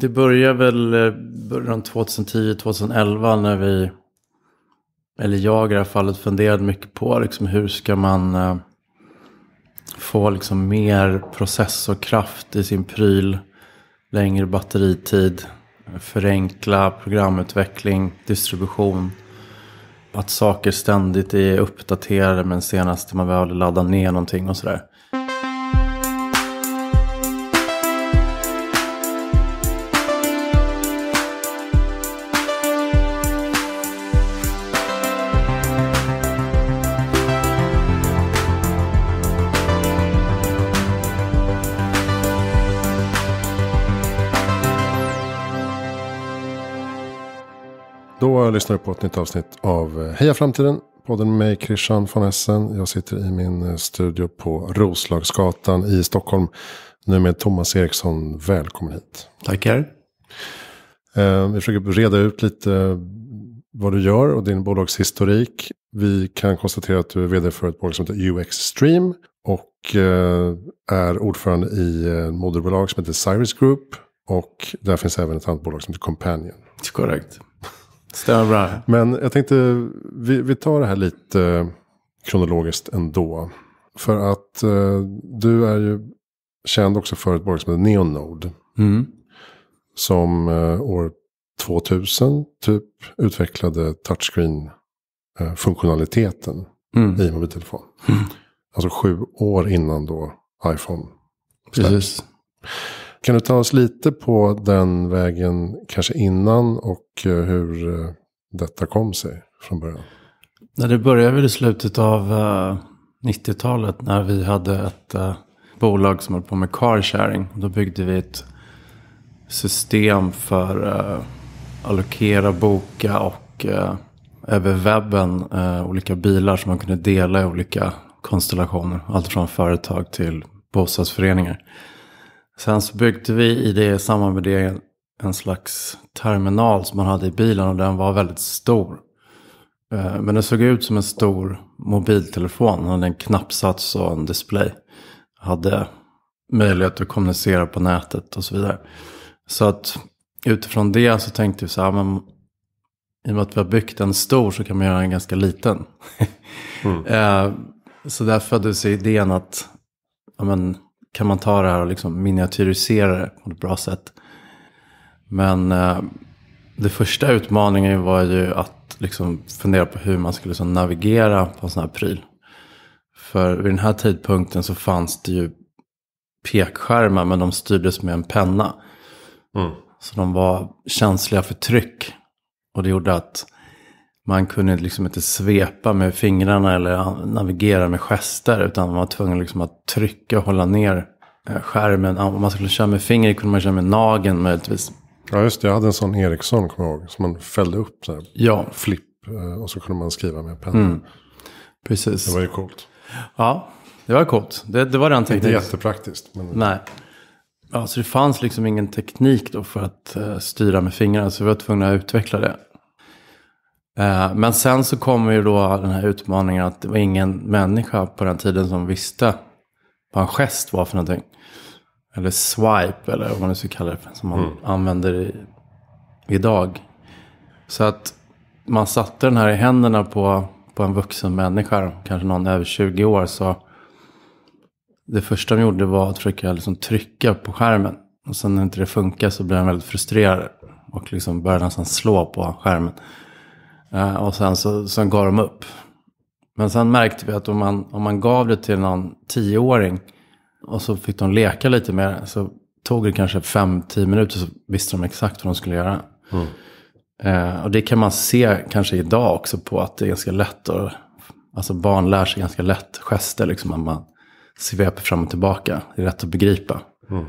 Det börjar väl eh, början 2010-2011 när vi, eller jag i det här fallet, funderade mycket på liksom hur ska man eh, få liksom mer processorkraft i sin pryl, längre batteritid, förenkla programutveckling, distribution. Att saker ständigt är uppdaterade men senast man behöver ladda ner någonting och sådär. lyssnar på ett nytt avsnitt av eh, Heja Framtiden. Podden med mig Christian von Essen. Jag sitter i min eh, studio på Roslagsgatan i Stockholm. Nu med Thomas Eriksson. Välkommen hit. Tackar. Eh, vi försöker reda ut lite vad du gör och din bolagshistorik. Vi kan konstatera att du är vd för ett bolag som heter UX Stream. Och är ordförande i moderbolag som heter Cyrus Group. Och där finns även ett annat bolag som heter Companion. Korrekt. Stämmer bra. Men jag tänkte, vi, vi tar det här lite kronologiskt ändå. För att eh, du är ju känd också för ett bolag som heter Neonode. Mm. Som eh, år 2000 typ utvecklade touchscreen-funktionaliteten eh, mm. i mobiltelefon. Mm. Alltså sju år innan då iPhone. Precis. Kan du ta oss lite på den vägen, kanske innan och eh, hur eh, detta kom sig från början? När det började väl i slutet av 90-talet eh, när vi hade ett bolag som höll på med carsharing. Då byggde vi ett system för uh, allokera, boka och över webben olika bilar som man kunde dela i olika konstellationer. Allt från företag till bostadsföreningar. Sen så byggde vi i det i samband med det en slags terminal som man hade i bilen och den var väldigt stor. Eh, men den såg ut som en stor mobiltelefon. Den hade en knappsats och en display. Hade möjlighet att kommunicera på nätet och så vidare. Så att utifrån det så tänkte vi så här, men i och med att vi har byggt en stor så kan man göra en ganska liten. Mm. Eh, så där föddes idén att ja, men, kan man ta det här och liksom miniatyrisera det på ett bra sätt. Men eh, det första utmaningen var ju att liksom fundera på hur man skulle liksom navigera på en sån här pryl. För vid den här tidpunkten så fanns det ju pekskärmar men de styrdes med en penna. Mm. Så de var känsliga för tryck. Och det gjorde att man kunde liksom inte svepa med fingrarna eller navigera med gester. Utan man var tvungen liksom att trycka och hålla ner eh, skärmen. Om man skulle köra med fingret kunde man köra med nageln möjligtvis. Ja just det, jag hade en sån Ericsson kommer jag ihåg. Som man fällde upp så här. Ja. Flipp eh, och så kunde man skriva med pennan. Mm. Precis. Det var ju coolt. Ja, det var coolt. Det, det var den tekniken. Inte jättepraktiskt. Men... Nej. Ja, så det fanns liksom ingen teknik då för att uh, styra med fingrarna. Så vi var tvungna att utveckla det. Eh, men sen så kommer ju då den här utmaningen att det var ingen människa på den tiden som visste vad en gest var för någonting. Eller swipe eller vad man nu ska kalla det som man mm. använder i, idag. Så att man satte den här i händerna på, på en vuxen människa, kanske någon över 20 år. Så det första de gjorde var att försöka liksom trycka på skärmen. Och sen när inte det funkar så blev han väldigt frustrerad. Och liksom började nästan slå på skärmen. Eh, och sen så sen gav de upp. Men sen märkte vi att om man, om man gav det till någon tioåring och så fick de leka lite mer så tog det kanske fem, tio minuter så visste de exakt vad de skulle göra. Mm. Eh, och det kan man se kanske idag också på att det är ganska lätt. Och, alltså barn lär sig ganska lätt gester, liksom att man sveper fram och tillbaka. Det är lätt att begripa. Mm.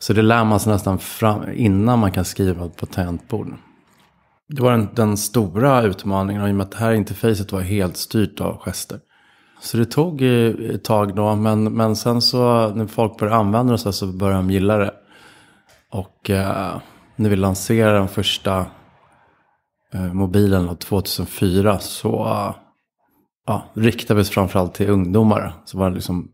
Så det lär man sig nästan fram, innan man kan skriva på tangentbord det var den, den stora utmaningen. Och I och med att det här interfacet var helt styrt av gester. Så det tog eh, ett tag då. Men, men sen så när folk började använda det så, så började de gilla det. Och eh, när vi lanserade den första eh, mobilen 2004 så eh, ja, riktade vi oss framförallt till ungdomar. Så var det liksom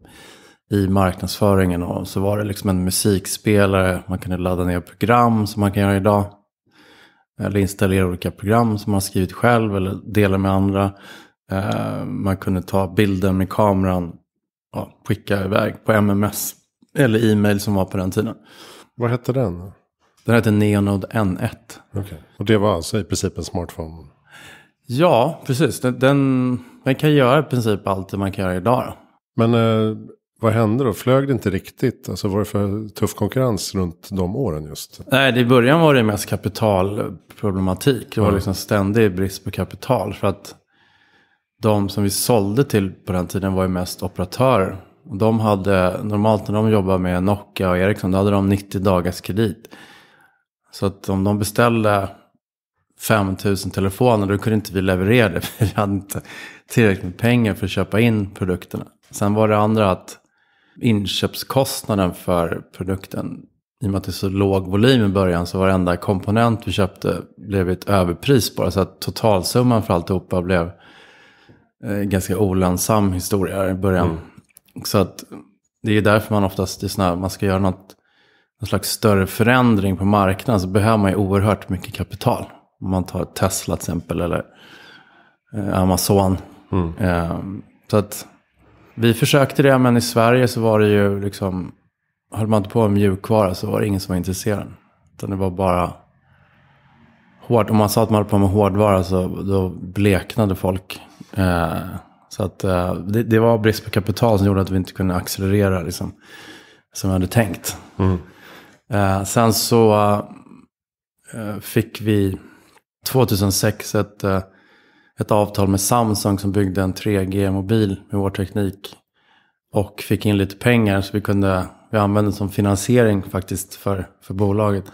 i marknadsföringen och så var det liksom en musikspelare. Man kunde ladda ner program som man kan göra idag. Eller installera olika program som man skrivit själv eller dela med andra. Eh, man kunde ta bilden med kameran och skicka iväg på MMS. Eller e-mail som var på den tiden. Vad hette den? Den hette Neonode N1. Okay. Och det var alltså i princip en smartphone? Ja, precis. Den, den, den kan göra i princip allt det man kan göra idag. Men eh, vad hände då? Flög det inte riktigt? Alltså var det för tuff konkurrens runt de åren just? Nej, i början var det mest kapitalproblematik. Det var liksom ständig brist på kapital. För att de som vi sålde till på den tiden var ju mest operatörer. Och de hade, normalt när de jobbade med Nokia och Ericsson, då hade de 90 dagars kredit. Så att om de beställde 5000 telefoner, då kunde inte vi leverera det. För vi hade inte tillräckligt med pengar för att köpa in produkterna. Sen var det andra att inköpskostnaden för produkten. I och med att det är så låg volym i början så varenda komponent vi köpte blev ett överpris bara. Så att totalsumman för alltihopa blev en eh, ganska olönsam historia i början. Mm. Så att det är därför man oftast, i såna, man ska göra något, någon slags större förändring på marknaden så behöver man ju oerhört mycket kapital. Om man tar Tesla till exempel eller eh, Amazon. Mm. Ehm, så att vi försökte det, men i Sverige så var det ju liksom, höll man inte på med mjukvara så var det ingen som var intresserad. Utan det var bara hårt. Om man sa att man höll på med hårdvara så då bleknade folk. Eh, så att eh, det, det, var brist på kapital som gjorde att vi inte kunde accelerera liksom, som vi hade tänkt. Mm. Eh, sen så eh, fick vi 2006 ett eh, ett avtal med Samsung som byggde en 3G-mobil med vår teknik. Och fick in lite pengar så vi kunde, vi använde som finansiering faktiskt för, för bolaget.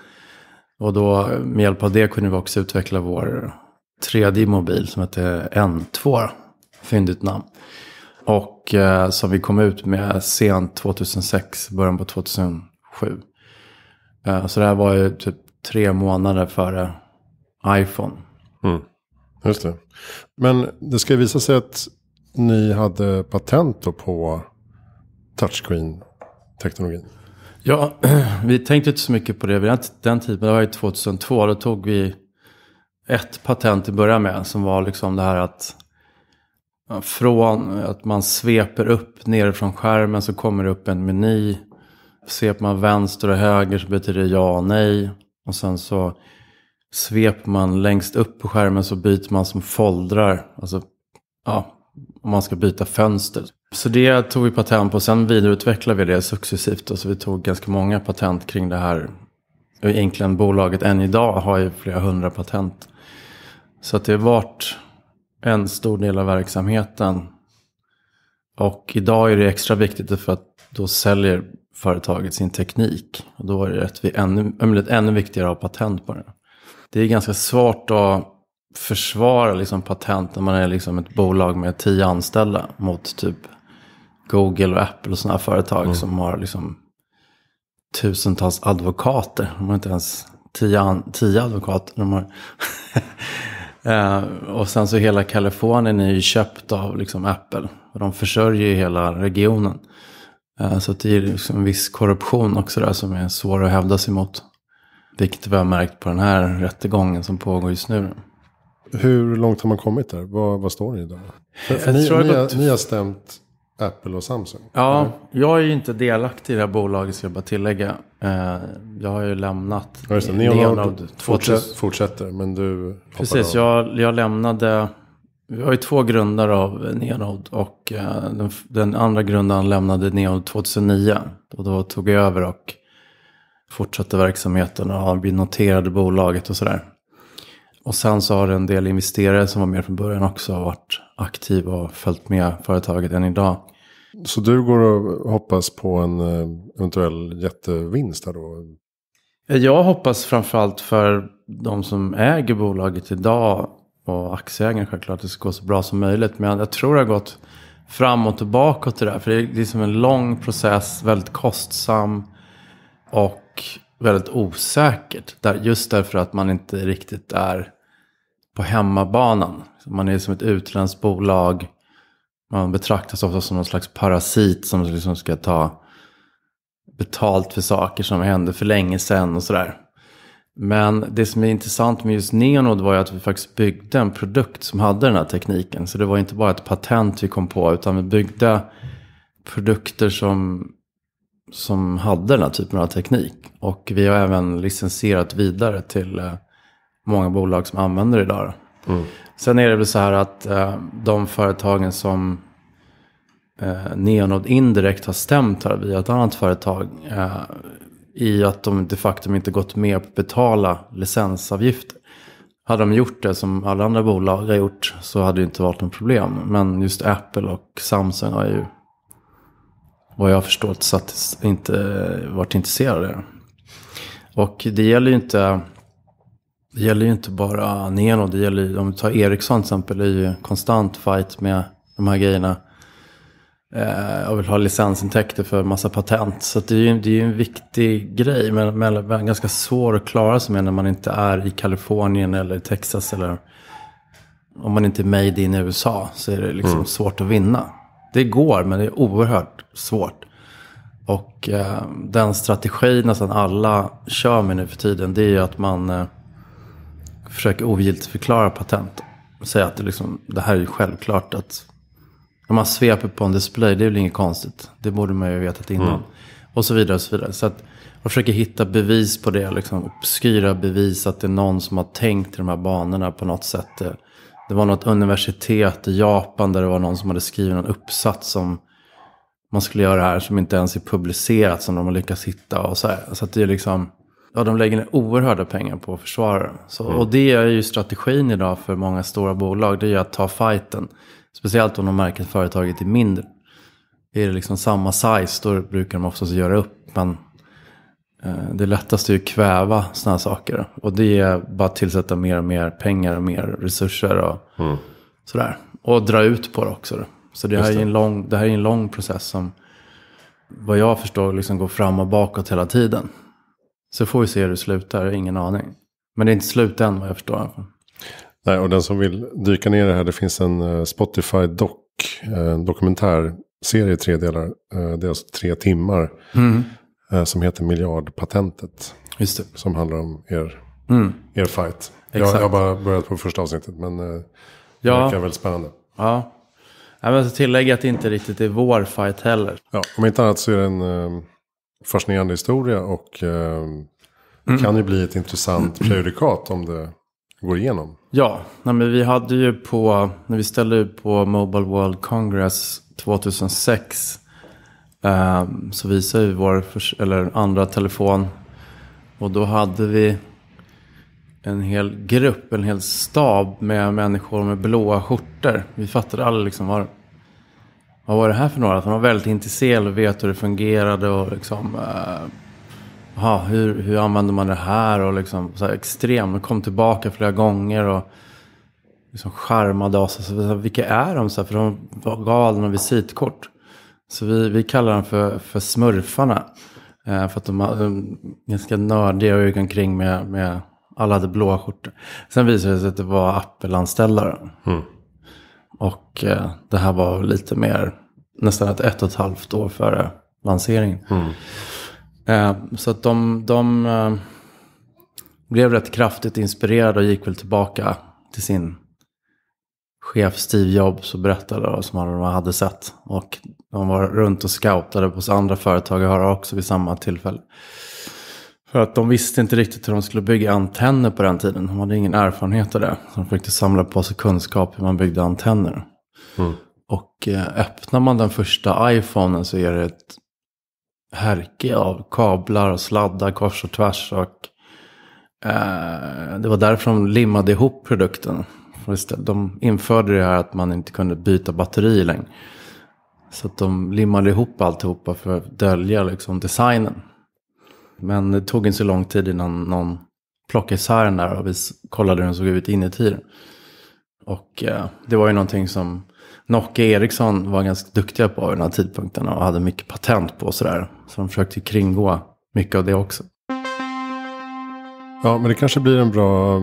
Och då med hjälp av det kunde vi också utveckla vår tredje mobil som hette N2. Fyndigt namn. Och eh, som vi kom ut med sent 2006, början på 2007. Eh, så det här var ju typ tre månader före iPhone. Mm. Just det. Men det ska visa sig att ni hade patent på touchscreen-teknologin. Ja, vi tänkte inte så mycket på det vid den tiden. Det var ju 2002. Då tog vi ett patent i början med. Som var liksom det här att från att man sveper upp nerifrån skärmen så kommer det upp en meny. Sveper man vänster och höger så betyder det ja och nej. Och sen så Svep man längst upp på skärmen så byter man som foldrar. Alltså, ja, om man ska byta fönster. Så det tog vi patent på. Sen vidareutvecklade vi det successivt. Så vi tog ganska många patent kring det här. Och Egentligen bolaget än idag har ju flera hundra patent. Så att det har varit en stor del av verksamheten. Och idag är det extra viktigt för att då säljer företaget sin teknik. Och då är det ännu, ännu viktigare att ha patent på den det är ganska svårt att försvara liksom patent när man är liksom ett bolag med tio anställda mot typ Google och Apple och sådana här företag mm. som har liksom tusentals advokater. De har inte ens tio, tio advokater. De har uh, och sen så hela Kalifornien är ju köpt av liksom Apple. Och de försörjer ju hela regionen. Uh, så det är liksom en viss korruption också där som är svår att hävda sig mot. Vilket vi har märkt på den här rättegången som pågår just nu. Hur långt har man kommit där? Vad, vad står ni där? För, ni, ni, har, ni har stämt Apple och Samsung? Ja, eller? jag är ju inte delaktig i det här bolaget ska jag bara tillägga. Eh, jag har ju lämnat ja, just det, Neonord, Leonard fortsätter, fortsätter, men du Precis, jag, jag lämnade. Vi har ju två grundare av Neonode och eh, den, den andra grundaren lämnade Neonode 2009. Och då tog jag över och fortsatte verksamheten och vi noterade bolaget och sådär. Och sen så har det en del investerare som var med från början också varit aktiva och följt med företaget än idag. Så du går och hoppas på en eh, eventuell jättevinst här då? Jag hoppas framförallt för de som äger bolaget idag och aktieägarna självklart att det ska gå så bra som möjligt. Men jag tror det har gått fram och tillbaka till det där. För det är liksom en lång process, väldigt kostsam. Och väldigt osäkert. Där, just därför att man inte riktigt är på hemmabanan. Man är som ett utländskt bolag. Man betraktas ofta som någon slags parasit som liksom ska ta betalt för saker som hände för länge sedan och sådär. Men det som är intressant med just Neonode var ju att vi faktiskt byggde en produkt som hade den här tekniken. Så det var inte bara ett patent vi kom på utan vi byggde produkter som som hade den här typen av teknik. Och vi har även licensierat vidare till eh, många bolag som använder det idag. Mm. Sen är det väl så här att eh, de företagen som eh, Neonode indirekt har stämt här via ett annat företag i att de de facto inte gått med på att betala licensavgifter. Hade de gjort det som alla andra bolag har gjort så hade det inte varit något problem. Men just Apple och Samsung har ju vad jag har förstått förstår satt, inte varit intresserade. Och det gäller ju inte, det gäller ju inte bara Neno. Det gäller ju, om vi tar Ericsson till exempel, det är ju konstant fight med de här grejerna. Jag eh, vill ha licensintäkter för massa patent. Så det är ju det är en viktig grej. Men, men ganska svår att klara sig med när man inte är i Kalifornien eller i Texas. Eller om man inte är made in i USA så är det liksom mm. svårt att vinna. Det går, men det är oerhört svårt. Och eh, den strategi nästan alla kör med nu för tiden, det är ju att man eh, försöker ogiltigförklara patent. Säga att det, liksom, det här är ju självklart att när man sveper på en display, det är väl inget konstigt. Det borde man ju ha vetat innan. Mm. Och så vidare och så vidare. Så att man försöker hitta bevis på det, liksom obskyra bevis att det är någon som har tänkt i de här banorna på något sätt. Eh, det var något universitet i Japan där det var någon som hade skrivit en uppsats som man skulle göra här som inte ens är publicerat som de har lyckats hitta. Och så här. så att det är liksom, ja, de lägger ner oerhörda pengar på att försvara dem. Så, mm. Och det är ju strategin idag för många stora bolag, det är ju att ta fighten. Speciellt om de märker att företaget är mindre. Är det liksom samma size, då brukar de oftast göra upp. Men Eh, det lättaste är att kväva sådana här saker. Och det är bara att tillsätta mer och mer pengar och mer resurser och mm. sådär. Och dra ut på det också. Så det här, det. Är en lång, det här är en lång process som vad jag förstår liksom går fram och bakåt hela tiden. Så får vi se hur det slutar, ingen aning. Men det är inte slut än vad jag förstår. Nej, och den som vill dyka ner i det här, det finns en eh, Spotify-doc, en eh, dokumentärserie i tre delar. Det är alltså tre timmar. Mm Eh, som heter Miljardpatentet. Just det. Som handlar om er, mm. er fight. Jag, jag har bara börjat på första avsnittet men eh, det ja. verkar väldigt spännande. Ja. Jag vill tillägga att det inte riktigt är vår fight heller. Ja, om inte annat så är det en eh, fascinerande historia och eh, mm. kan ju bli ett intressant prejudikat om det går igenom. Ja, nej men vi hade ju på, när vi ställde ut på Mobile World Congress 2006 Ehm, så visade vi vår eller andra telefon. Och då hade vi en hel grupp, en hel stab med människor med blåa skjortor. Vi fattade aldrig liksom vad, vad var det här för några? Att man var väldigt intresserad och vet hur det fungerade och liksom... Eh, aha, hur, hur använder man det här? Och liksom så här extrem. De kom tillbaka flera gånger och liksom charmade oss. Alltså, vilka är de? Så här, för de gav aldrig något visitkort. Så vi, vi kallar dem för, för smurfarna. Eh, för att de är eh, ganska nördiga och gick omkring med, med alla de blåa skjortor. Sen visade det sig att det var appelanställare. Mm. Och eh, det här var lite mer, nästan ett, ett och ett halvt år före lanseringen. Mm. Eh, så att de, de eh, blev rätt kraftigt inspirerade och gick väl tillbaka till sin chef Steve Jobs och berättade vad som de hade sett. Och de var runt och scoutade hos andra företag jag har också vid samma tillfälle. För att de visste inte riktigt hur de skulle bygga antenner på den tiden. De hade ingen erfarenhet av det. Så de försökte samla på sig kunskap hur man byggde antenner. Mm. Och eh, öppnar man den första iPhonen så är det ett härke av kablar och sladdar kors och tvärs. Och, eh, det var därför de limmade ihop produkten de införde det här att man inte kunde byta batteri längre. Så att de limmade ihop alltihopa för att dölja liksom designen. Men det tog inte så lång tid innan någon plockade isär den där och vi kollade hur den såg ut inuti den. Och eh, det var ju någonting som Nokia Ericsson var ganska duktiga på vid den här tidpunkten och hade mycket patent på och sådär. Så de försökte kringgå mycket av det också. Ja, men det kanske blir en bra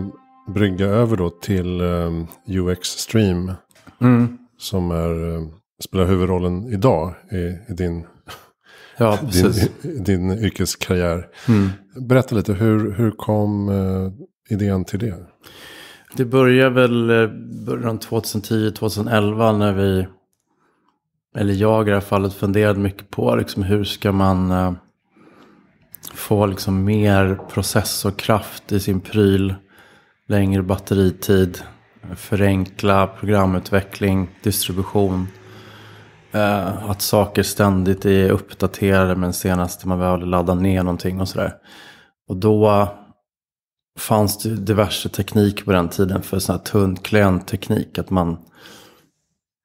brygga över då till ehm, UX Stream. Mm. Som är, ehm, spelar huvudrollen idag i, i din, ja, din, i, din yrkeskarriär. Mm. Berätta lite, hur, hur kom eh, idén till det? Det började väl eh, början 2010-2011 när vi, eller jag i det här fallet, funderade mycket på liksom, hur ska man eh, få liksom, mer processorkraft i sin pryl längre batteritid, förenkla programutveckling, distribution. Eh, att saker ständigt är uppdaterade men senast man väl ladda ner någonting och sådär. Och då fanns det diverse teknik på den tiden för sån här tunn klientteknik. Att man,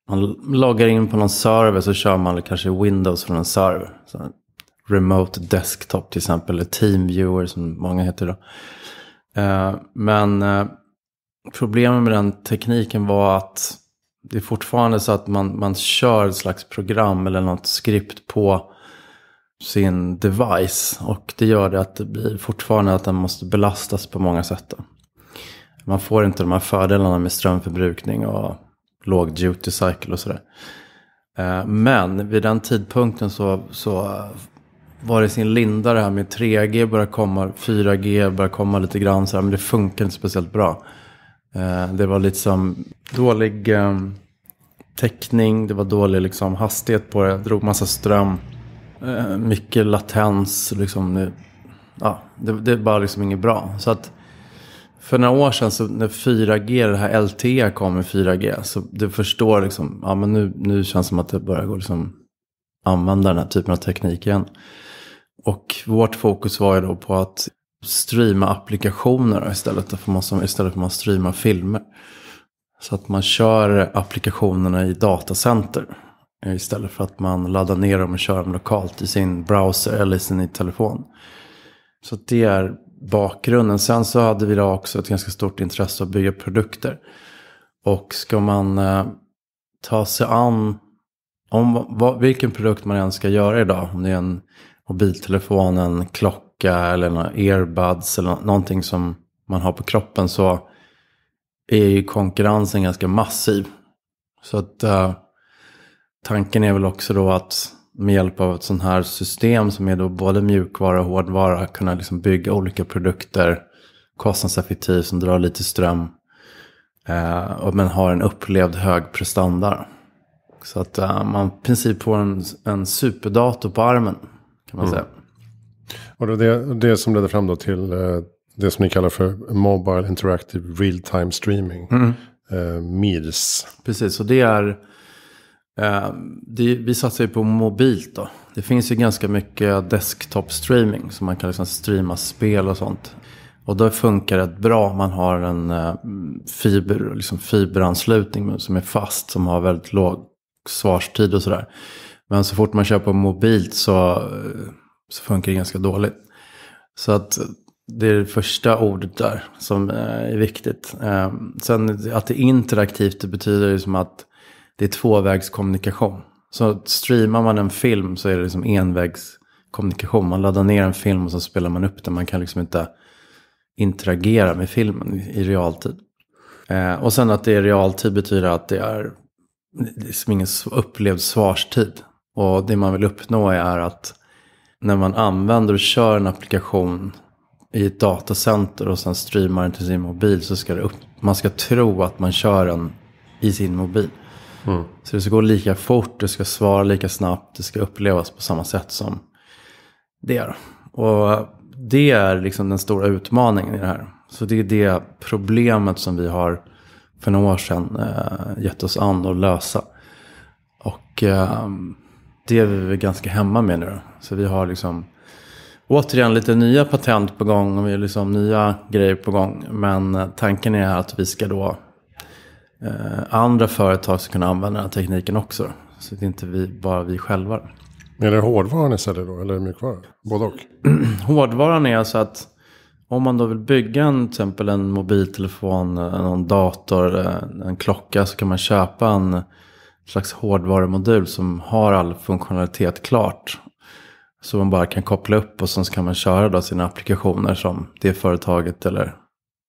man loggar in på någon server så kör man kanske Windows från en server. remote desktop till exempel, eller Teamviewer som många heter idag. Eh, men eh, problemet med den tekniken var att det är fortfarande så att man, man kör ett slags program eller något skript på sin device. Och det gör det att det blir fortfarande att den måste belastas på många sätt. Då. Man får inte de här fördelarna med strömförbrukning och låg duty cycle och sådär. Eh, men vid den tidpunkten så, så var i sin linda det här med 3G börjar komma, 4G börjar komma lite grann så här, men det funkar inte speciellt bra. Eh, det var liksom dålig ehm, täckning, det var dålig liksom hastighet på det, jag drog massa ström, eh, mycket latens, liksom, ja, det, det är bara liksom inget bra. Så att för några år sedan så när 4G, det här LTE kom med 4G, så du förstår liksom, ja men nu, nu känns det som att det börjar gå liksom använda den här typen av teknik igen. Och vårt fokus var ju då på att streama applikationer istället för, istället för att man streamar filmer. Så att man kör applikationerna i datacenter. Istället för att man laddar ner dem och kör dem lokalt i sin browser eller i sin telefon. Så det är bakgrunden. Sen så hade vi då också ett ganska stort intresse att bygga produkter. Och ska man eh, ta sig an om vad, vilken produkt man än ska göra idag. Om det är en mobiltelefon, en klocka eller några earbuds eller någonting som man har på kroppen så är ju konkurrensen ganska massiv. Så att uh, tanken är väl också då att med hjälp av ett sånt här system som är då både mjukvara och hårdvara kunna liksom bygga olika produkter kostnadseffektivt som drar lite ström eh, Och men har en upplevd hög prestanda. Så att eh, man i princip får en, en superdator på armen kan man mm. säga. Och det, det som ledde fram då till eh, det som ni kallar för Mobile Interactive Real Time Streaming. Mm. Eh, MIRS. Precis, och det är... Eh, det, vi satsar ju på mobilt då. Det finns ju ganska mycket desktop streaming. Så man kan liksom streama spel och sånt. Och då funkar det bra om man har en eh, fiber, liksom fiberanslutning som är fast. Som har väldigt låg svarstid och sådär. Men så fort man kör på mobilt så, så funkar det ganska dåligt. Så att det är det första ordet där som är viktigt. Eh, sen att det är interaktivt, det betyder ju som att det är tvåvägskommunikation. Så streamar man en film så är det liksom envägskommunikation. Man laddar ner en film och så spelar man upp den. Man kan liksom inte interagera med filmen i realtid. Eh, och sen att det är realtid betyder att det är liksom ingen upplevd svarstid. Och det man vill uppnå är att när man använder och kör en applikation i ett datacenter och sen streamar den till sin mobil så ska det upp, man ska tro att man kör den i sin mobil. Mm. Så det ska gå lika fort, det ska svara lika snabbt, det ska upplevas på samma sätt som det. Och det är liksom den stora utmaningen i det här. Så det är det problemet som vi har för några år sedan eh, gett oss an att lösa. Och ehm, det är vi ganska hemma med nu. Så vi har liksom återigen lite nya patent på gång och vi har liksom nya grejer på gång. Men eh, tanken är att vi ska då eh, andra företag ska kunna använda den här tekniken också. Så att inte vi, bara vi själva. Är det hårdvaran ni säljer då eller är det mjukvaran? Både och? hårdvaran är alltså att om man då vill bygga en, till exempel en mobiltelefon, eh, någon dator, eh, en klocka så kan man köpa en slags hårdvarumodul som har all funktionalitet klart. Så man bara kan koppla upp och sen så kan man köra då sina applikationer som det företaget eller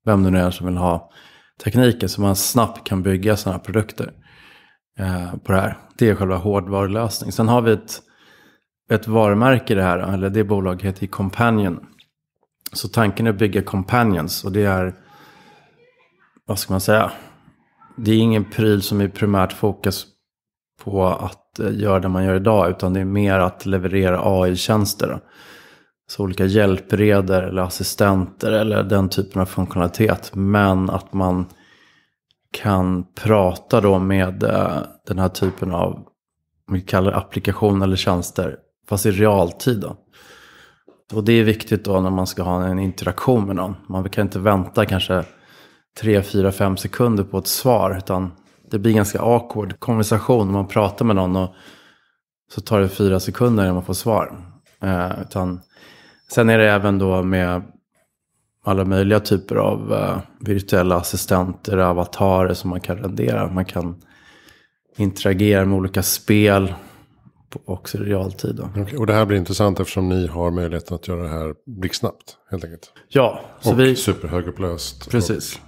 vem det nu är som vill ha tekniken. Så man snabbt kan bygga sådana här produkter eh, på det här. Det är själva hårdvarulösning. Sen har vi ett, ett varumärke i det här, eller det bolaget heter Companion. Så tanken är att bygga Companions och det är, vad ska man säga, det är ingen pryl som är primärt fokus på att eh, göra det man gör idag, utan det är mer att leverera AI-tjänster. Så olika hjälpredor eller assistenter eller den typen av funktionalitet. Men att man kan prata då med eh, den här typen av, om vi kallar det applikation eller tjänster, fast i realtid. Då. Och det är viktigt då när man ska ha en interaktion med någon. Man kan inte vänta kanske 3, 4, 5 sekunder på ett svar, utan det blir ganska awkward konversation. Om man pratar med någon och så tar det fyra sekunder innan man får svar. Eh, utan, sen är det även då med alla möjliga typer av eh, virtuella assistenter, avatarer som man kan rendera. Man kan interagera med olika spel också i realtid. Okay, och det här blir intressant eftersom ni har möjligheten att göra det här blixtsnabbt helt enkelt. Ja. Så och vi... superhögupplöst. Precis. Och...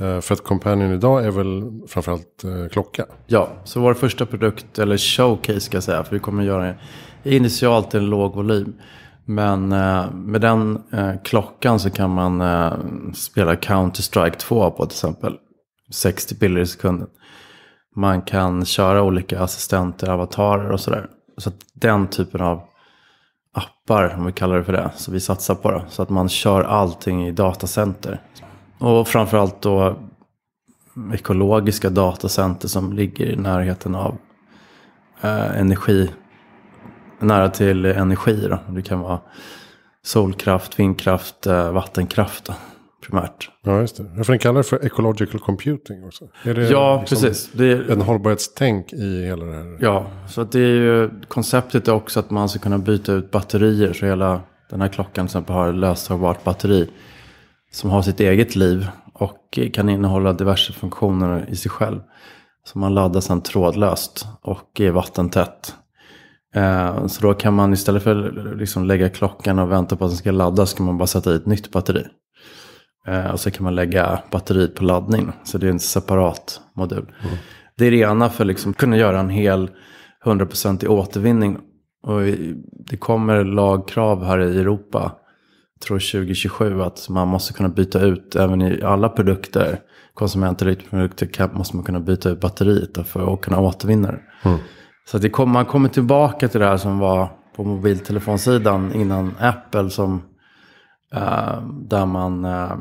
Eh, för att Companion idag är väl framförallt eh, klocka? Ja, så vår första produkt, eller showcase ska jag säga, för vi kommer göra initialt en låg volym. Men eh, med den klockan så kan man spela Counter-Strike 2 på till exempel. 60 bilder i sekunden. Man kan köra olika assistenter, avatarer och sådär. Så att den typen av appar, om vi kallar det för det, så vi satsar på det. Så att man kör allting i datacenter. Och framförallt då ekologiska datacenter som ligger i närheten av eh, energi. Nära till energi då. Det kan vara solkraft, vindkraft, eh, vattenkraft då, primärt. Ja, just det. För den kallar det för ecological computing också. Är det ja, liksom precis. Det är, en hållbarhetstänk i hela det här? Ja, så att det är ju, konceptet är också att man ska kunna byta ut batterier. Så hela den här klockan till exempel har löstagbart batteri som har sitt eget liv och kan innehålla diverse funktioner i sig själv. Så man laddar sedan trådlöst och är vattentätt. Eh, så då kan man istället för att liksom lägga klockan och vänta på att den ska laddas kan man bara sätta i ett nytt batteri. Eh, och så kan man lägga batteriet på laddning. Så det är en separat modul. Mm. Det är det ena för att liksom kunna göra en hel 100% i återvinning. Och det kommer lagkrav här i Europa tror 2027 att man måste kunna byta ut även i alla produkter. Konsumentinriktade måste man kunna byta ut batteriet för att kunna återvinna det. Mm. Så att det kom, man kommer tillbaka till det här som var på mobiltelefonsidan innan Apple. Som, eh, där man eh,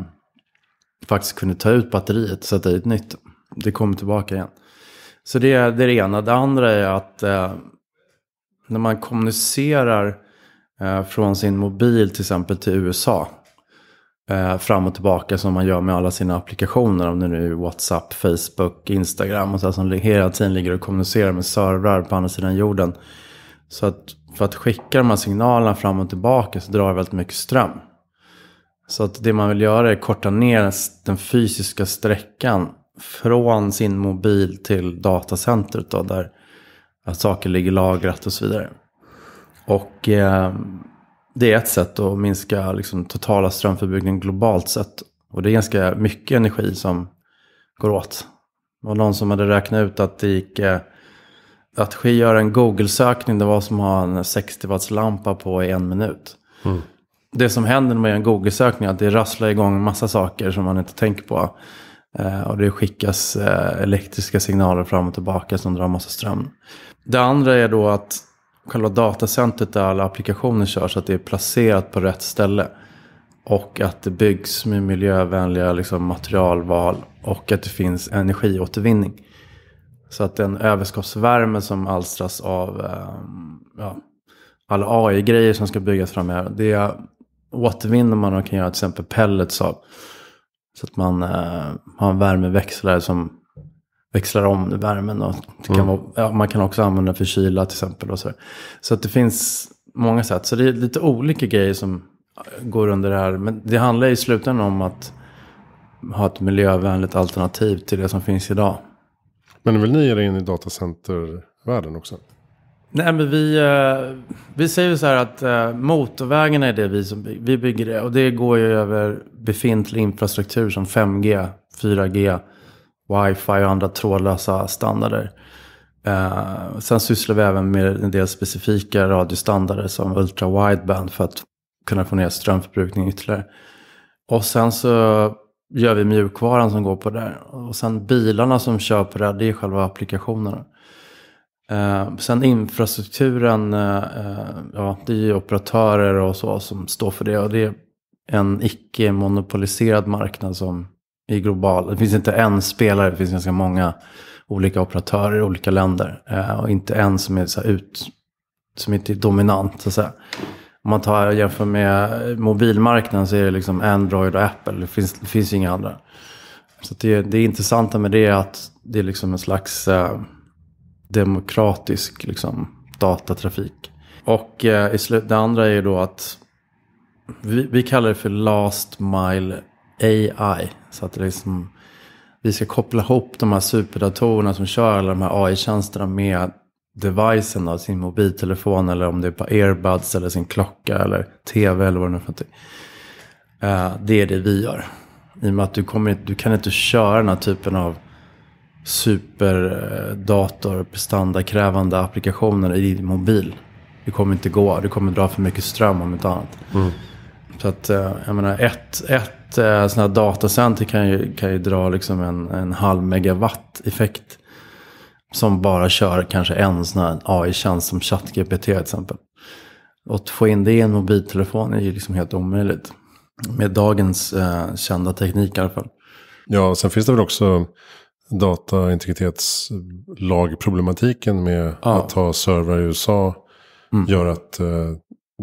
faktiskt kunde ta ut batteriet och sätta i ett nytt. Det kommer tillbaka igen. Så det, det är det ena. Det andra är att eh, när man kommunicerar Eh, från sin mobil till exempel till USA. Eh, fram och tillbaka som man gör med alla sina applikationer. Om det nu är WhatsApp, Facebook, Instagram och så här, som hela tiden ligger och kommunicerar med servrar på andra sidan jorden. Så att för att skicka de här signalerna fram och tillbaka så drar det väldigt mycket ström. Så att det man vill göra är att korta ner den fysiska sträckan från sin mobil till datacentret då, där saker ligger lagrat och så vidare. Och eh, det är ett sätt att minska liksom, totala strömförbrukningen globalt sett. Och det är ganska mycket energi som går åt. Och någon som hade räknat ut att det gick eh, att ske göra en Google-sökning, det var som att ha en 60 watts lampa på i en minut. Mm. Det som händer med en Google-sökning är att det rasslar igång en massa saker som man inte tänker på. Eh, och det skickas eh, elektriska signaler fram och tillbaka som drar massa ström. Det andra är då att själva datacentret där alla applikationer körs, att det är placerat på rätt ställe. Och att det byggs med miljövänliga liksom, materialval och att det finns energiåtervinning. Så att den överskottsvärme som alstras av eh, ja, alla AI-grejer som ska byggas framöver, det återvinner man och kan göra till exempel pellets av. Så att man eh, har en värmeväxlare som växlar om värmen. Och det kan mm. vara, ja, man kan också använda för kyla till exempel. Och så så att det finns många sätt. Så det är lite olika grejer som äh, går under det här. Men det handlar i slutändan om att ha ett miljövänligt alternativ till det som finns idag. Men vill ni ge er in i datacentervärlden också? Nej, men vi, äh, vi säger så här att äh, motorvägarna är det vi som vi bygger det. Och det går ju över befintlig infrastruktur som 5G, 4G wifi och andra trådlösa standarder. Eh, sen sysslar vi även med en del specifika radiostandarder som ultra wideband för att kunna få ner strömförbrukning ytterligare. Och sen så gör vi mjukvaran som går på det. Och sen bilarna som kör på det, det är själva applikationerna. Eh, sen infrastrukturen, eh, eh, ja, det är ju operatörer och så som står för det. Och det är en icke-monopoliserad marknad som i global. Det finns inte en spelare, det finns ganska många olika operatörer i olika länder. Eh, och inte en som är så ut, som inte är dominant så att Om man tar, jämför med mobilmarknaden så är det liksom Android och Apple. Det finns, det finns inga andra. Så det, det intressanta med det är att det är liksom en slags eh, demokratisk liksom, datatrafik. Och eh, i slut, det andra är ju då att vi, vi kallar det för last mile AI. Så att liksom, vi ska koppla ihop de här superdatorerna som kör alla de här AI-tjänsterna med devicen, då, sin mobiltelefon eller om det är på earbuds eller sin klocka eller tv eller vad det nu är för någonting. Eh, det är det vi gör. I och med att du, kommer, du kan inte köra den här typen av superdator prestandakrävande applikationer i din mobil. Det kommer inte gå. Du kommer dra för mycket ström om inte annat. Mm. Så att, eh, jag menar, ett, ett eh, sån här datacenter kan ju, kan ju dra liksom en, en halv megawatt effekt. Som bara kör kanske en sån här AI-tjänst som ChatGPT till exempel. Och att få in det i en mobiltelefon är ju liksom helt omöjligt. Med dagens eh, kända teknik i alla fall. Ja, sen finns det väl också dataintegritetslagproblematiken med ja. att ha servrar i USA. Mm. Gör att eh,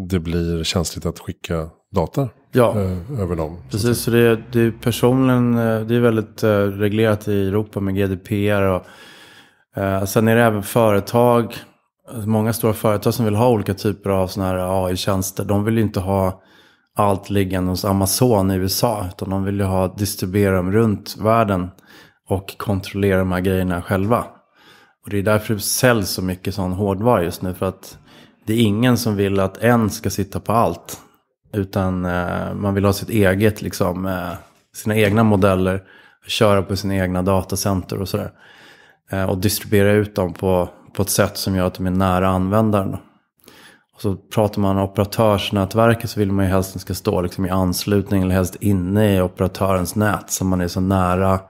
det blir känsligt att skicka data ja. Eh, över dem. Precis, så det, är, det är personligen, eh, det är väldigt eh, reglerat i Europa med GDPR. Och, eh, sen är det även företag, alltså många stora företag som vill ha olika typer av sådana här AI-tjänster. De vill ju inte ha allt liggande hos Amazon i USA, utan de vill ju ha distribuera dem runt världen och kontrollera de här grejerna själva. Och det är därför det säljs så mycket sån hårdvara just nu, för att det är ingen som vill att en ska sitta på allt. Utan eh, man vill ha sitt eget, liksom, eh, sina egna modeller, köra på sina egna datacenter och sådär. Eh, och distribuera ut dem på, på ett sätt som gör att de är nära användaren. Och så pratar man operatörsnätverket så vill man ju helst att det ska stå liksom i anslutning eller helst inne i operatörens nät. Så man är så nära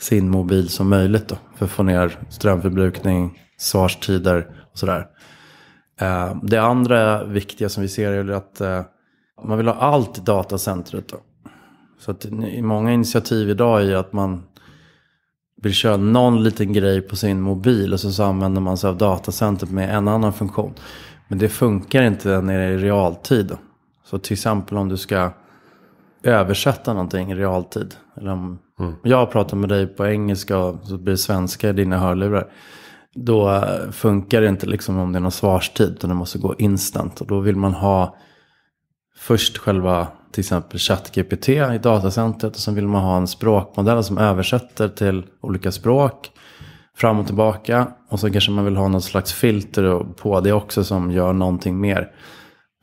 sin mobil som möjligt då. För att få ner strömförbrukning, svarstider och sådär. Eh, det andra viktiga som vi ser är att eh, man vill ha allt i datacentret. Då. Så att många initiativ idag är att man vill köra någon liten grej på sin mobil och så, så använder man sig av datacentret med en annan funktion. Men det funkar inte nere i realtid. Så till exempel om du ska översätta någonting i realtid. Eller om mm. jag pratar med dig på engelska och så blir det svenska i dina hörlurar. Då eh, funkar det inte liksom om det är någon svarstid utan det måste gå instant. Och då vill man ha först själva till exempel ChatGPT i datacentret och sen vill man ha en språkmodell som översätter till olika språk fram och tillbaka. Och sen kanske man vill ha något slags filter på det också som gör någonting mer.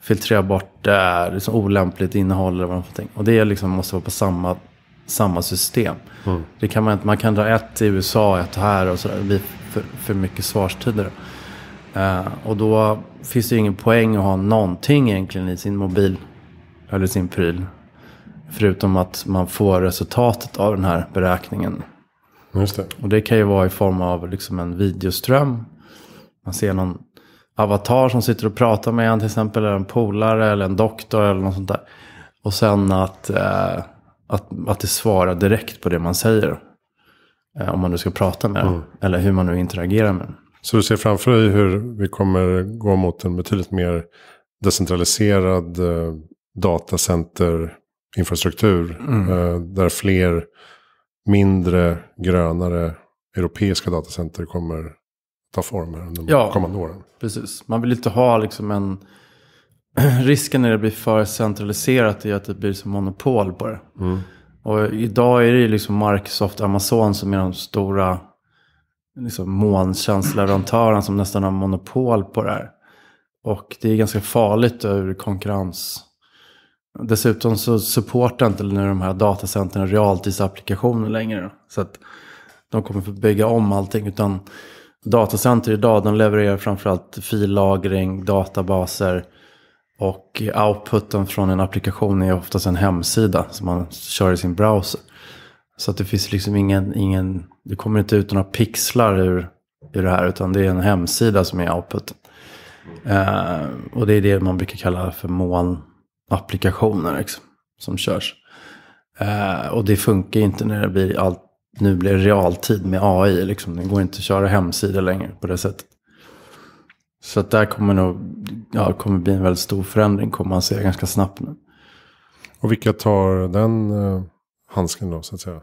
Filtrera bort det är liksom olämpligt innehåll eller vad någonting. Och det liksom måste vara på samma, samma system. Mm. Det kan man, man kan dra ett i USA ett här och så där. Det blir för, för mycket svarstider. Eh, och då finns det ju ingen poäng att ha någonting egentligen i sin mobil eller sin pryl. Förutom att man får resultatet av den här beräkningen. Just det. Och det kan ju vara i form av liksom en videoström. Man ser någon avatar som sitter och pratar med en till exempel. Eller en polare eller en doktor eller något sånt där. Och sen att, eh, att, att det svarar direkt på det man säger. Eh, om man nu ska prata med mm. den. Eller hur man nu interagerar med den. Så du ser framför dig hur vi kommer gå mot en betydligt mer decentraliserad eh, datacenterinfrastruktur. Mm. Eh, där fler mindre, grönare europeiska datacenter kommer ta form under de ja, kommande åren. Precis, man vill inte ha liksom en... Risken när det blir för centraliserat är att det blir som monopol på det. Mm. Och idag är det ju liksom Microsoft, och Amazon som är de stora liksom, månkänsla runt hörnan som nästan har monopol på det här. Och det är ganska farligt ur konkurrens. Dessutom så supportar inte nu de här datacentren realtidsapplikationer längre. Så att de kommer få bygga om allting. Utan datacenter idag, de levererar framförallt filagring, databaser. Och outputen från en applikation är oftast en hemsida som man kör i sin browser. Så att det finns liksom ingen, ingen, det kommer inte ut några pixlar ur, ur det här utan det är en hemsida som är output. Eh, och det är det man brukar kalla för molnapplikationer liksom, som körs. Eh, och det funkar inte när det blir allt, nu blir det realtid med AI liksom. Det går inte att köra hemsidor längre på det sättet. Så att där kommer nog, ja, kommer bli en väldigt stor förändring kommer man se ganska snabbt nu. Och vilka tar den eh, handsken då så att säga?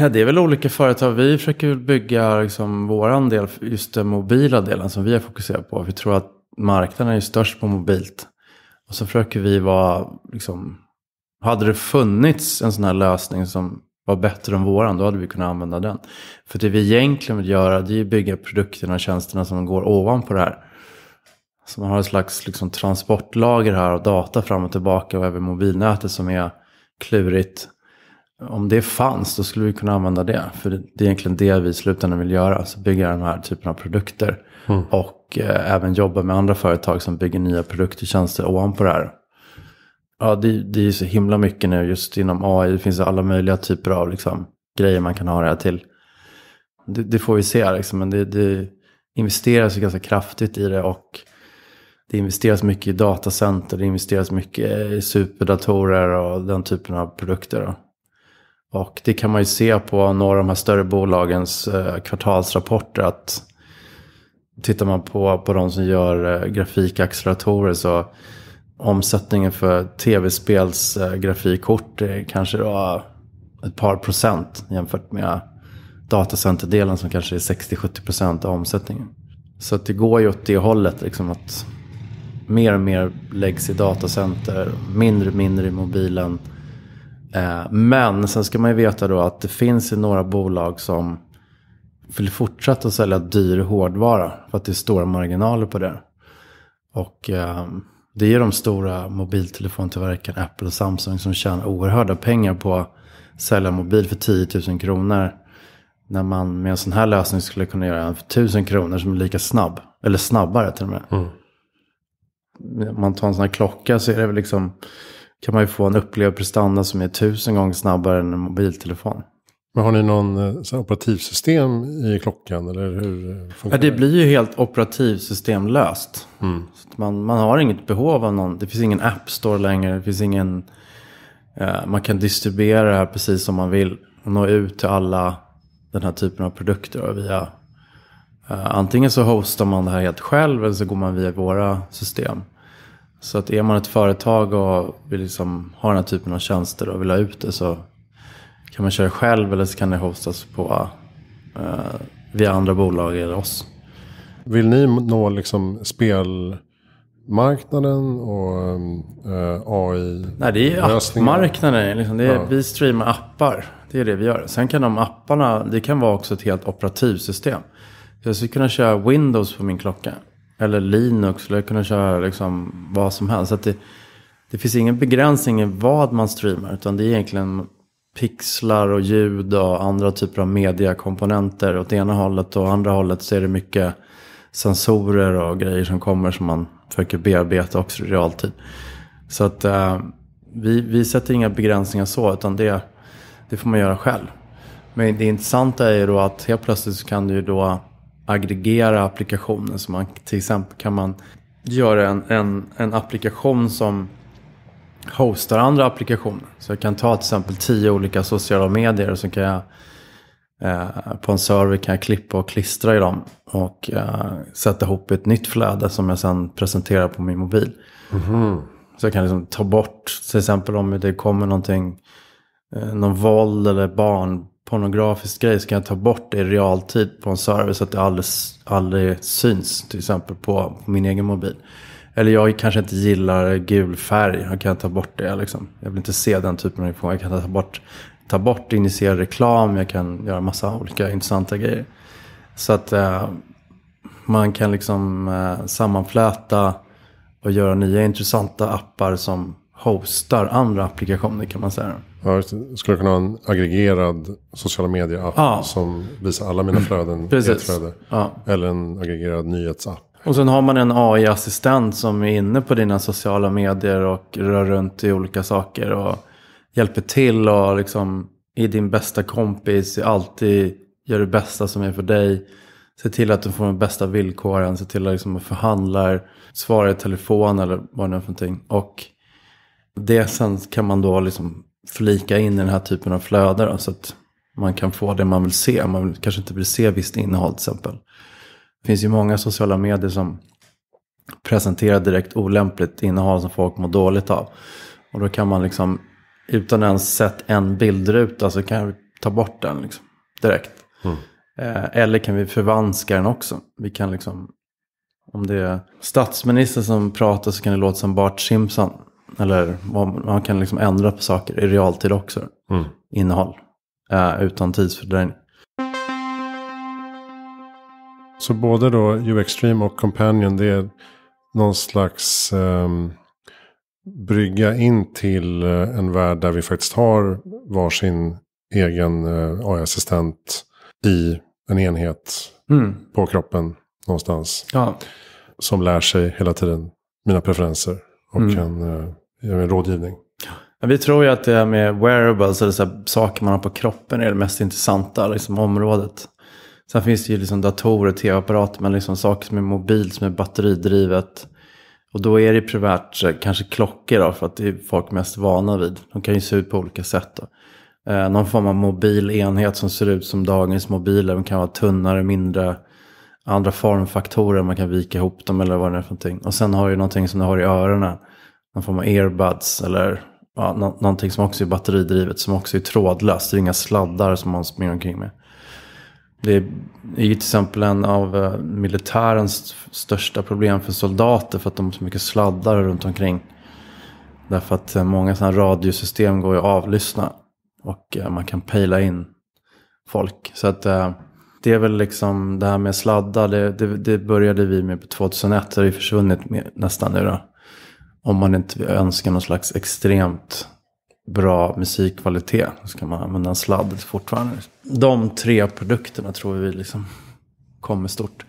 Ja, det är väl olika företag. Vi försöker bygga liksom vår del, just den mobila delen som vi har fokuserat på. Vi tror att marknaden är störst på mobilt. Och så försöker vi vara, liksom, hade det funnits en sån här lösning som var bättre än våran, då hade vi kunnat använda den. För det vi egentligen vill göra, det är att bygga produkterna och tjänsterna som går ovanpå det här. Så man har ett slags liksom, transportlager här av data fram och tillbaka och även mobilnätet som är klurigt om det fanns, då skulle vi kunna använda det. För det är egentligen det vi i slutändan vill göra. Alltså bygga den här typen av produkter. Mm. Och eh, även jobba med andra företag som bygger nya produkter och tjänster ovanpå det här. Ja, det, det är så himla mycket nu. Just inom AI det finns alla möjliga typer av liksom, grejer man kan ha det här till. Det, det får vi se, liksom. men det, det investeras ganska kraftigt i det. och det investeras mycket i datacenter, det investeras mycket i superdatorer och den typen av produkter. Och det kan man ju se på några av de här större bolagens eh, kvartalsrapporter att tittar man på, på de som gör eh, grafikacceleratorer så omsättningen för tv-spels eh, grafikkort är kanske då ett par procent jämfört med datacenterdelen som kanske är 60-70 procent av omsättningen. Så det går ju åt det hållet, liksom att mer och mer läggs i datacenter, mindre och mindre i mobilen. Eh, men sen ska man ju veta då att det finns ju några bolag som vill fortsätta att sälja dyr hårdvara. För att det är stora marginaler på det. Och eh, det är de stora mobiltelefontillverkarna Apple och Samsung som tjänar oerhörda pengar på att sälja mobil för 10 000 kronor. När man med en sån här lösning skulle kunna göra en för 1000 kronor som är lika snabb. Eller snabbare till och med. Mm. Om man tar en sån här klocka så är det väl liksom kan man ju få en upplevd prestanda som är tusen gånger snabbare än en mobiltelefon. Men har ni någon eh, så här, operativsystem i klockan? Eller hur eh, ja, det blir ju helt operativsystemlöst. Mm. man, man har inget behov av någon. Det finns ingen app store längre. Det finns ingen, eh, man kan distribuera det här precis som man vill. Och nå ut till alla den här typen av produkter. Via, eh, antingen så hostar man det här helt själv eller så går man via våra system. Så att är man ett företag och vill liksom ha den här typen av tjänster och vill ha ut det så kan man köra själv eller så kan det hostas på, eh, via andra bolag eller oss. Vill ni nå liksom spelmarknaden och eh, AI? Nej, det är appmarknaden. Liksom. Det är, ja. Vi streamar appar. Det är det vi gör. Sen kan de apparna, det kan vara också ett helt operativsystem. Jag skulle kunna köra Windows på min klocka eller Linux eller kunna köra liksom vad som helst. Så det, det finns ingen begränsning i vad man streamar utan det är egentligen pixlar och ljud och andra typer av mediakomponenter åt ena hållet och andra hållet så är det mycket sensorer och grejer som kommer som man försöker bearbeta också i realtid. Så att eh, vi, vi sätter inga begränsningar så utan det, det får man göra själv. Men det intressanta är ju då att helt plötsligt så kan du ju då aggregera applikationer. Så man, till exempel kan man göra en, en, en applikation som hostar andra applikationer. Så jag kan ta till exempel tio olika sociala medier och så kan jag eh, på en server kan jag klippa och klistra i dem och eh, sätta ihop ett nytt flöde som jag sen presenterar på min mobil. Mm-hmm. Så jag kan liksom ta bort, till exempel om det kommer någonting, eh, någon våld eller barn pornografisk grej så kan jag ta bort det i realtid på en server så att det aldrig, aldrig syns. Till exempel på, på min egen mobil. Eller jag kanske inte gillar gul färg. Jag kan ta bort det. Liksom. Jag vill inte se den typen av information. Jag kan ta bort, ta bort initierad reklam. Jag kan göra massa olika intressanta grejer. Så att eh, man kan liksom eh, sammanfläta och göra nya intressanta appar som hostar andra applikationer kan man säga. Ja, skulle kunna ha en aggregerad sociala medier-app ja. som visar alla mina flöden Precis. Flöde. Ja. Eller en aggregerad nyhetsapp. Och sen har man en AI-assistent som är inne på dina sociala medier och rör runt i olika saker och hjälper till och liksom är din bästa kompis, alltid gör det bästa som är för dig. Se till att du får de bästa villkoren, se till att liksom förhandlar, svara i telefon eller vad det är för någonting. Och det sen kan man då liksom flika in i den här typen av flöde. Då, så att man kan få det man vill se. Man kanske inte vill se visst innehåll till exempel. Det finns ju många sociala medier som presenterar direkt olämpligt innehåll som folk mår dåligt av. Och då kan man liksom utan ens sett en bildruta så kan vi ta bort den liksom, direkt. Mm. Eh, eller kan vi förvanska den också? Vi kan liksom, om det är statsministern som pratar så kan det låta som Bart Simpson. Eller man kan liksom ändra på saker i realtid också. Mm. Innehåll. Eh, utan tidsfördröjning. Så både då UXtreme och Companion det är någon slags eh, brygga in till eh, en värld där vi faktiskt har varsin egen eh, AI-assistent i en enhet mm. på kroppen någonstans. Ja. Som lär sig hela tiden mina preferenser och mm. kan eh, gör en rådgivning? vi tror ju att det här med wearables, eller så här, saker man har på kroppen, är det mest intressanta liksom, området. Sen finns det ju liksom datorer, tv-apparater, men liksom saker som är mobilt, som är batteridrivet. Och då är det primärt eh, kanske klockor då, för att det är folk mest vana vid. De kan ju se ut på olika sätt. Då. Eh, någon form av mobil enhet som ser ut som dagens mobiler. De kan vara tunnare, mindre, andra formfaktorer. Man kan vika ihop dem eller vad det är för någonting. Och sen har du någonting som du har i öronen någon form av earbuds eller ja, någonting som också är batteridrivet, som också är trådlöst. Det är inga sladdar som man springer omkring med. Det är ju till exempel en av eh, militärens största problem för soldater för att de har så mycket sladdar runt omkring. Därför att eh, många sådana radiosystem går ju att avlyssna och eh, man kan pejla in folk. Så att det är väl liksom det här med sladdar, det, det, det började vi med på 2001, så det har ju försvunnit med, nästan nu då om man inte önskar någon slags extremt bra musikkvalitet. Då ska man använda en sladd fortfarande. De tre produkterna tror vi liksom kommer stort.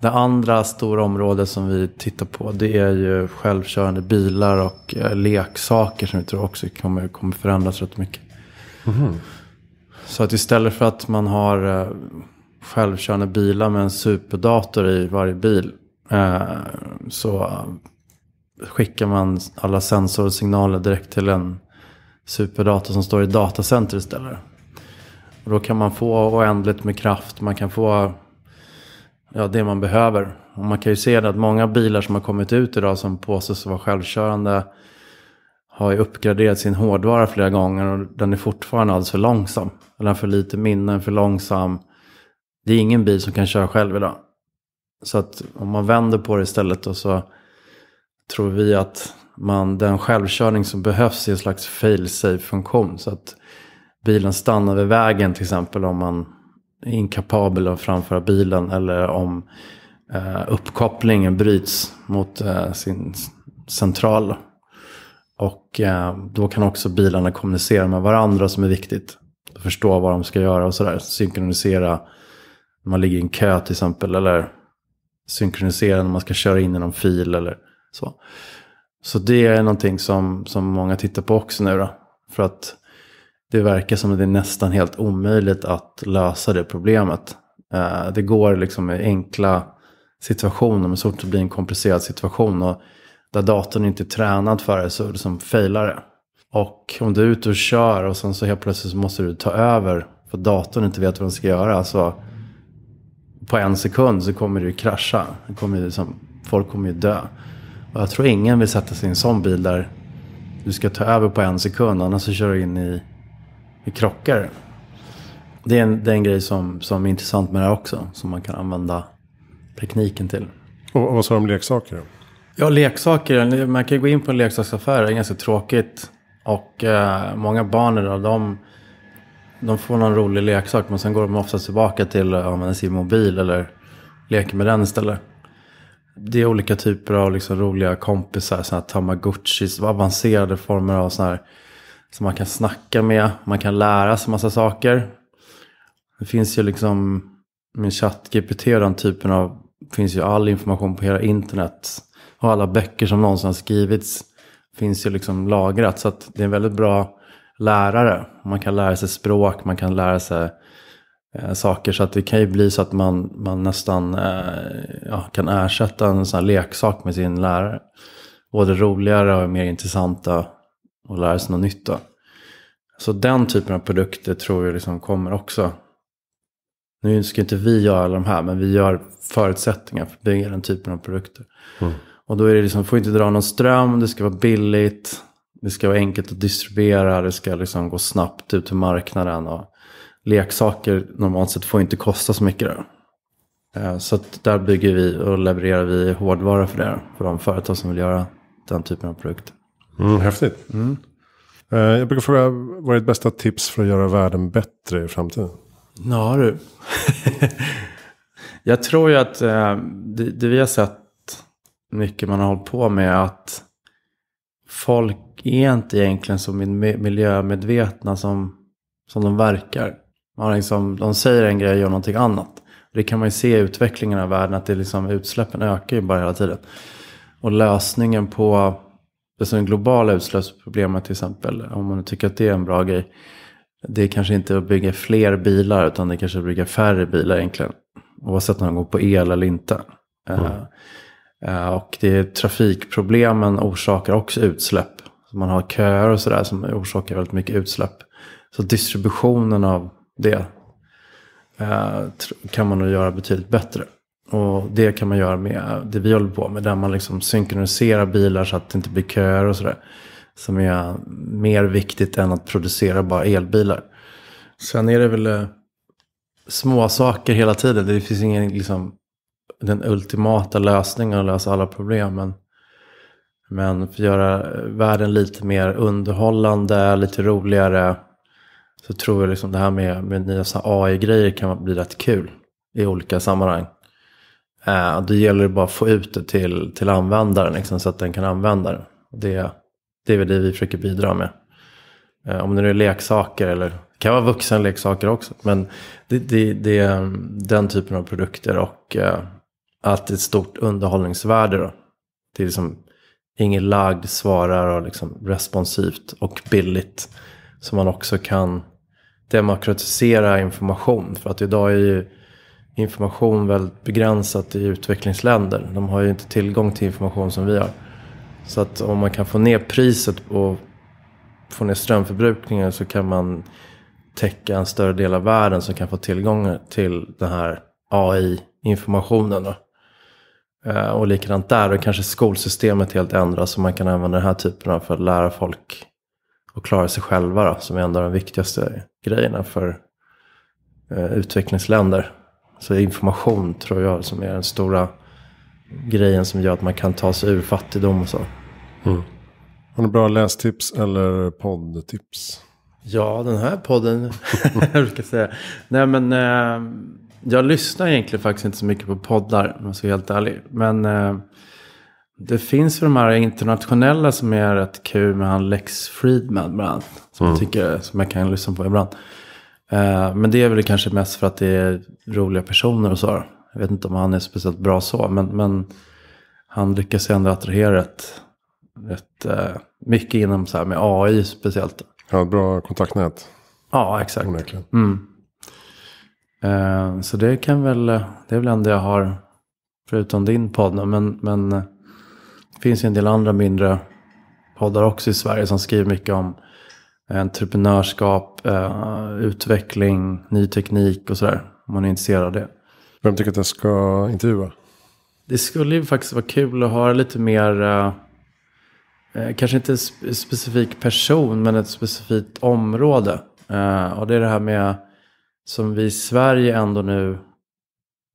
Det andra stora området som vi tittar på det är ju självkörande bilar och eh, leksaker som vi tror också kommer, kommer förändras rätt mycket. Mm. Så att istället för att man har eh, självkörande bilar med en superdator i varje bil eh, så skickar man alla sensorsignaler direkt till en superdator som står i datacenter istället. Och då kan man få oändligt med kraft, man kan få ja, det man behöver. Och man kan ju se att många bilar som har kommit ut idag som påstås vara självkörande har ju uppgraderat sin hårdvara flera gånger och den är fortfarande alldeles för långsam. Den har för lite minnen, för långsam. Det är ingen bil som kan köra själv idag. Så att om man vänder på det istället och så tror vi att man, den självkörning som behövs är en slags fail-safe-funktion. Så att bilen stannar vid vägen till exempel om man är inkapabel att framföra bilen. Eller om eh, uppkopplingen bryts mot eh, sin central. Och eh, då kan också bilarna kommunicera med varandra som är viktigt. Förstå vad de ska göra och sådär. Synkronisera när man ligger i en kö till exempel. Eller synkronisera när man ska köra in i någon fil. Eller så, så det är någonting som, som många tittar på också nu då. För att det verkar som att det är nästan helt omöjligt att lösa det problemet. Eh, det går liksom i enkla situationer, men så fort det blir en komplicerad situation och där datorn inte är tränad för det så liksom failar det. Och om du är ute och kör och sen så helt plötsligt så måste du ta över för att datorn inte vet vad den ska göra. Så på en sekund så kommer det ju krascha. Det kommer liksom, folk kommer ju dö. Och jag tror ingen vill sätta sig i en sån bil där du ska ta över på en sekund annars så kör du in i, i krockar. Det är, en, det är en grej som, som är intressant med det här också. Som man kan använda tekniken till. Och, vad sa du om leksaker? Ja, leksaker. Man kan ju gå in på en leksaksaffär. Det är ganska tråkigt. Och eh, många barn idag, de, de får någon rolig leksak. Men sen går de oftast tillbaka till att använda sin mobil. Eller leker med den istället det är olika typer av liksom roliga kompisar, sådana här tamagotchis, avancerade former av sådana här som man kan snacka med, man kan lära sig massa saker. Det finns ju liksom, min chatt, GPT och den typen av, finns ju all information på hela internet. Och alla böcker som någonsin har skrivits finns ju liksom lagrat. Så att det är en väldigt bra lärare. Man kan lära sig språk, man kan lära sig Eh, saker. Så att det kan ju bli så att man, man nästan eh, ja, kan ersätta en sån här leksak med sin lärare. Både roligare och mer intressanta och lära sig något nytt. Då. Så den typen av produkter tror jag liksom kommer också. Nu ska inte vi göra alla de här, men vi gör förutsättningar för att bygga den typen av produkter. Mm. Och då är det liksom, får inte dra någon ström, det ska vara billigt, det ska vara enkelt att distribuera, det ska liksom gå snabbt ut till marknaden. Och leksaker normalt sett får inte kosta så mycket. Där. Eh, så där bygger vi och levererar vi hårdvara för det. För de företag som vill göra den typen av produkt. Mm, häftigt. Mm. Eh, jag brukar fråga, vad är ditt bästa tips för att göra världen bättre i framtiden? Ja du. jag tror ju att eh, det, det vi har sett mycket man har hållit på med att folk är inte egentligen så miljömedvetna som, som de verkar. Man liksom, de säger en grej och gör någonting annat. Det kan man ju se i utvecklingen av världen att det liksom, utsläppen ökar ju bara hela tiden. Och lösningen på alltså det globala utsläppsproblemet till exempel, om man tycker att det är en bra grej, det är kanske inte att bygga fler bilar utan det är kanske att bygga färre bilar egentligen. Oavsett om de går på el eller inte. Mm. Uh, och det är trafikproblemen orsakar också utsläpp. man har köer och sådär som orsakar väldigt mycket utsläpp. Så distributionen av det eh, kan man nog göra betydligt bättre. Och det kan man göra med det vi håller på med. Där man liksom synkroniserar bilar så att det inte blir köer och sådär. Som är mer viktigt än att producera bara elbilar. Sen är det väl eh, små saker hela tiden. Det finns ingen liksom, den ultimata lösningen att lösa alla problem. Men, men för att göra världen lite mer underhållande, lite roligare så tror jag liksom det här med, med nya AI-grejer kan bli rätt kul i olika sammanhang. Eh, då gäller bara att få ut det till, till användaren liksom, så att den kan använda det. det. Det är väl det vi försöker bidra med. Eh, om det nu är leksaker eller det kan vara vuxenleksaker också. Men det, det, det är mm, den typen av produkter och eh, att det är ett stort underhållningsvärde. Då. Det är liksom inget lagd, svarar och liksom responsivt och billigt. Som man också kan demokratisera information. För att idag är ju information väldigt begränsat i utvecklingsländer. De har ju inte tillgång till information som vi har. Så att om man kan få ner priset och få ner strömförbrukningen så kan man täcka en större del av världen som kan få tillgång till den här AI-informationen. Eh, och likadant där, då kanske skolsystemet helt ändras så man kan använda den här typen av för att lära folk och klara sig själva då, som är en av de viktigaste grejerna för eh, utvecklingsländer. Så information tror jag som är den stora grejen som gör att man kan ta sig ur fattigdom och så. Mm. Har du bra lästips eller poddtips? Ja, den här podden, jag brukar säga. Nej, men eh, jag lyssnar egentligen faktiskt inte så mycket på poddar, om jag ska vara helt ärlig. Men eh, det finns ju de här internationella som är rätt kul med han Lex Friedman bland annat. Som, mm. jag, tycker, som jag kan lyssna på ibland. Uh, men det är väl kanske mest för att det är roliga personer och så. Jag vet inte om han är speciellt bra så. Men, men han lyckas ändå attrahera rätt, rätt uh, mycket inom så här med AI speciellt. Ja, bra kontaktnät. Ja, exakt. Mm. Uh, så det kan väl, det är väl det jag har. Förutom din podd nu, men, men det finns ju en del andra mindre poddar också i Sverige som skriver mycket om eh, entreprenörskap, eh, utveckling, ny teknik och sådär. Om man är intresserad av det. Vem tycker att jag ska intervjua? Det skulle ju faktiskt vara kul att höra lite mer, eh, kanske inte en specifik person, men ett specifikt område. och det är det här med, som vi i Sverige ändå nu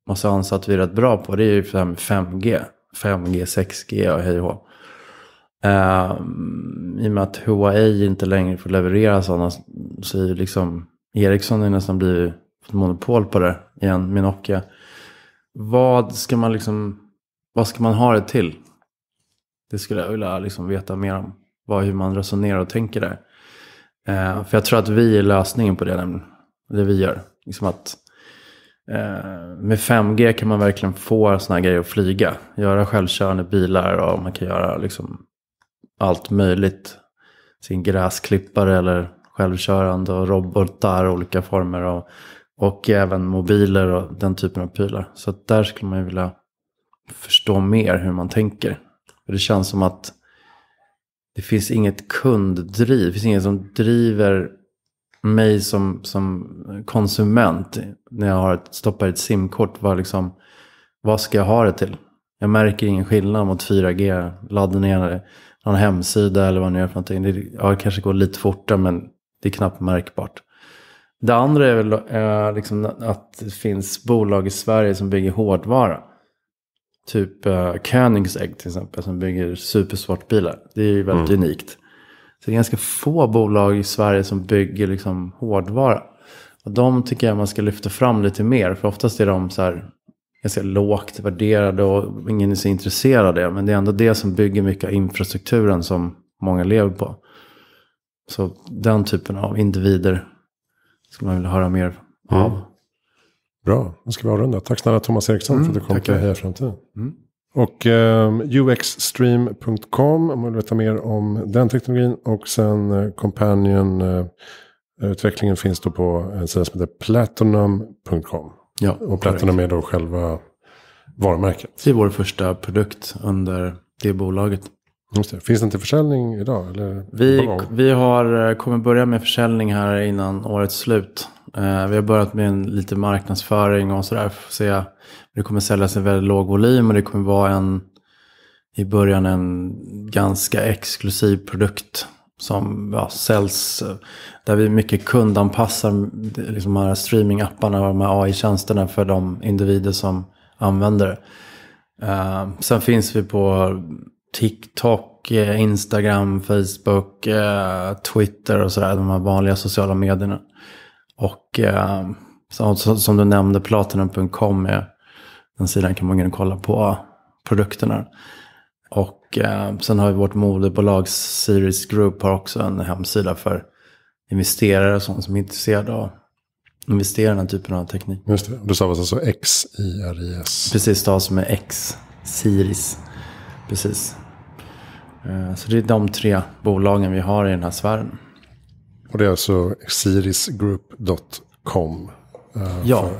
måste anse att vi är rätt bra på, det är ju det här med 5G. 5G, 6G och hej och eh, I och med att Huawei inte längre får leverera sådana så är ju liksom Ericsson är nästan blivit monopol på det igen med Nokia. Vad ska man liksom, vad ska man ha det till? Det skulle jag vilja liksom veta mer om. Vad, hur man resonerar och tänker där. Eh, för jag tror att vi är lösningen på det nämligen. Det vi gör. Liksom att Eh, med 5G kan man verkligen få sådana här grejer att flyga. Göra självkörande bilar och man kan göra liksom allt möjligt. Sin gräsklippare eller självkörande och robotar olika former. Och, och även mobiler och den typen av prylar. Så där skulle man ju vilja förstå mer hur man tänker. För det känns som att det finns inget kunddriv. Det finns ingen som driver mig som, som konsument när jag har ett, stoppar ett simkort, vad, liksom, vad ska jag ha det till? Jag märker ingen skillnad mot 4G, ladda ner någon hemsida eller vad nu är för någonting. Det, ja, det kanske går lite fortare men det är knappt märkbart. Det andra är väl eh, liksom att det finns bolag i Sverige som bygger hårdvara. Typ eh, Koenigsegg till exempel som bygger supersportbilar. Det är ju väldigt mm. unikt. Så det är ganska få bolag i Sverige som bygger liksom hårdvara. Och de tycker jag man ska lyfta fram lite mer. För oftast är de så här ganska lågt värderade och ingen är så intresserad av det. Men det är ändå det som bygger mycket av infrastrukturen som många lever på. Så den typen av individer skulle man vilja höra mer av. Mm. Bra, nu ska vi avrunda. Tack snälla Thomas Eriksson mm, för att du mm, kom till Heja Framtiden. Mm. Och eh, uxstream.com om man vill veta mer om den teknologin. Och sen eh, Companion. Eh, utvecklingen finns då på en sida som heter platinum.com. Ja, och Platinum korrekt. är då själva varumärket. Det är vår första produkt under det bolaget. Det. Finns det inte försäljning idag? Eller vi, vi har, eh, kommer börja med försäljning här innan årets slut. Eh, vi har börjat med en, lite marknadsföring och sådär. Det kommer säljas i väldigt låg volym och det kommer vara en i början en ganska exklusiv produkt som ja, säljs. Eh, där vi mycket kundanpassar eh, liksom de här streamingapparna och de här AI-tjänsterna för de individer som använder det. Uh, sen finns vi på TikTok, Instagram, Facebook, uh, Twitter och sådär. De här vanliga sociala medierna. Och uh, som, som du nämnde, platinum.com är den sidan kan man gå in och kolla på produkterna. Och eh, sen har vi vårt moderbolag Series Group har också en hemsida för investerare och sånt som är intresserade av att investera i den här typen av teknik. Just det, du stavas alltså X-I-R-I-S. Precis, stavas med X, Siris. Precis. Eh, så det är de tre bolagen vi har i den här sfären. Och det är alltså sirisgroup.com. Eh, ja,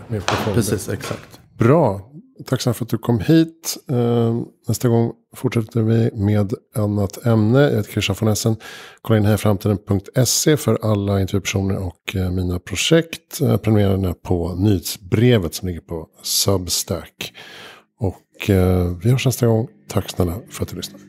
precis, exakt. Bra, tacksam för att du kom hit. Eh, nästa gång fortsätter vi med annat ämne. Jag heter Christian von Essen. Kolla in hejaframtiden.se för alla intervjupersoner och eh, mina projekt. Eh, prenumerera på nyhetsbrevet som ligger på Substack. Och vi hörs nästa gång. Tack snälla för att du lyssnade.